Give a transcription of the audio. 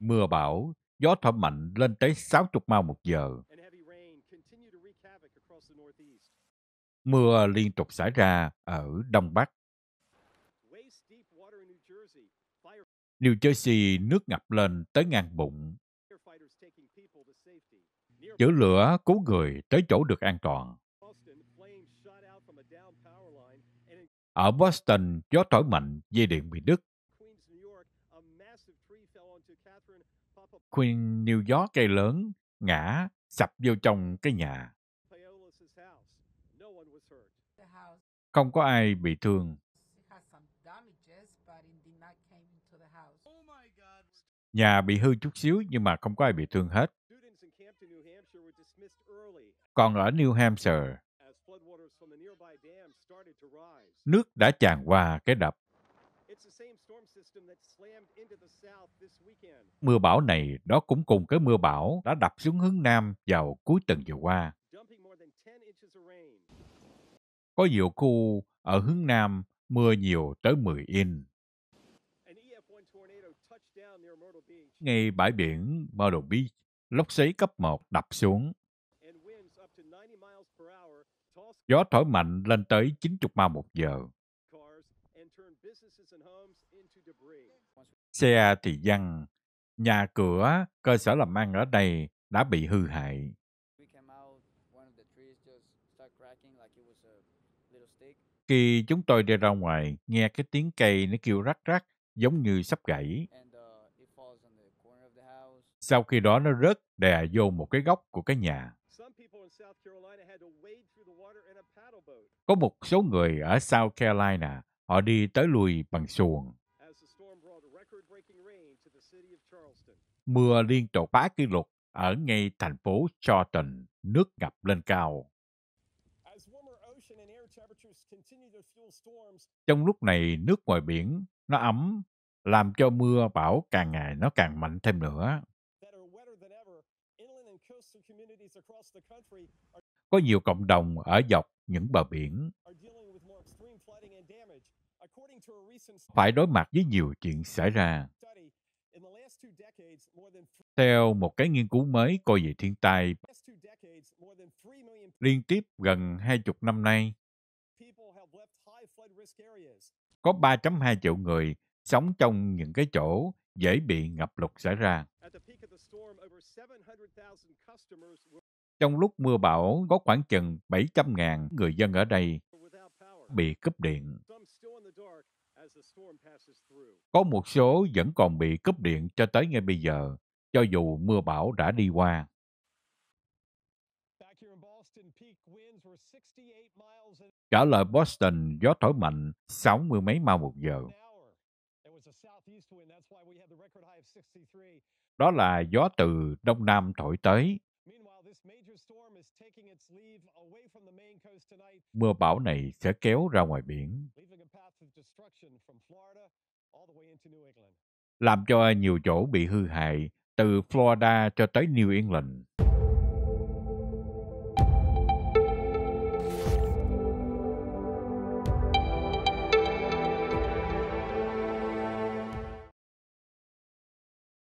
Mưa bão, gió thổi mạnh lên tới 60 mao một giờ. Mưa liên tục xảy ra ở Đông Bắc. New Jersey nước ngập lên tới ngang bụng. Chữa lửa cứu người tới chỗ được an toàn. Ở Boston, gió thổi mạnh, dây điện bị đứt Queen New York cây lớn ngã sập vô trong cái nhà. Không có ai bị thương. Nhà bị hư chút xíu nhưng mà không có ai bị thương hết. Còn ở New Hampshire, nước đã tràn qua cái đập Mưa bão này đó cũng cùng cái mưa bão đã đập xuống hướng Nam vào cuối tuần vừa qua. Có nhiều khu ở hướng Nam mưa nhiều tới 10 in. E Ngay bãi biển Myrtle Beach, lốc xoáy cấp 1 đập xuống. Gió thổi mạnh lên tới 90 ma một giờ. Xe thì văng, nhà cửa, cơ sở làm ăn ở đây đã bị hư hại. Khi chúng tôi đi ra ngoài, nghe cái tiếng cây nó kêu rắc rắc giống như sắp gãy. Sau khi đó nó rớt đè vô một cái góc của cái nhà. Có một số người ở South Carolina, họ đi tới lui bằng xuồng. Mưa liên tục phá kỷ lục ở ngay thành phố Chawton, nước ngập lên cao. Trong lúc này, nước ngoài biển nó ấm, làm cho mưa bão càng ngày nó càng mạnh thêm nữa. Có nhiều cộng đồng ở dọc những bờ biển phải đối mặt với nhiều chuyện xảy ra. Theo một cái nghiên cứu mới coi về thiên tai, liên tiếp gần 20 năm nay, có 3.2 triệu người sống trong những cái chỗ dễ bị ngập lụt xảy ra. Trong lúc mưa bão, có khoảng chừng 700.000 người dân ở đây bị cúp điện. Có một số vẫn còn bị cúp điện cho tới ngay bây giờ, cho dù mưa bão đã đi qua. Trở lại Boston, gió thổi mạnh 60 mấy mile một giờ. Đó là gió từ Đông Nam thổi tới. Mưa bão này sẽ kéo ra ngoài biển làm cho nhiều chỗ bị hư hại từ Florida cho tới New England.